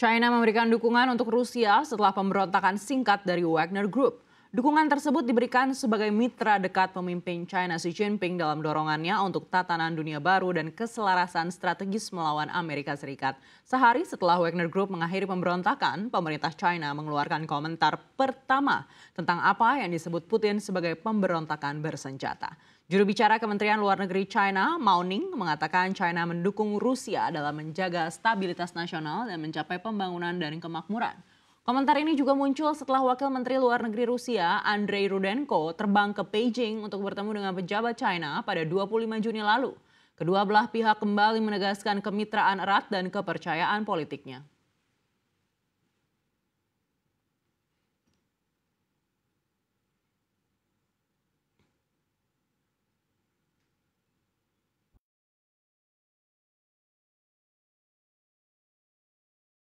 China memberikan dukungan untuk Rusia setelah pemberontakan singkat dari Wagner Group. Dukungan tersebut diberikan sebagai mitra dekat pemimpin China Xi Jinping dalam dorongannya untuk tatanan dunia baru dan keselarasan strategis melawan Amerika Serikat. Sehari setelah Wagner Group mengakhiri pemberontakan, pemerintah China mengeluarkan komentar pertama tentang apa yang disebut Putin sebagai pemberontakan bersenjata. Juru bicara Kementerian Luar Negeri China, Mao Ning, mengatakan China mendukung Rusia dalam menjaga stabilitas nasional dan mencapai pembangunan dan kemakmuran. Komentar ini juga muncul setelah Wakil Menteri Luar Negeri Rusia Andrei Rudenko terbang ke Beijing untuk bertemu dengan pejabat China pada 25 Juni lalu. Kedua belah pihak kembali menegaskan kemitraan erat dan kepercayaan politiknya.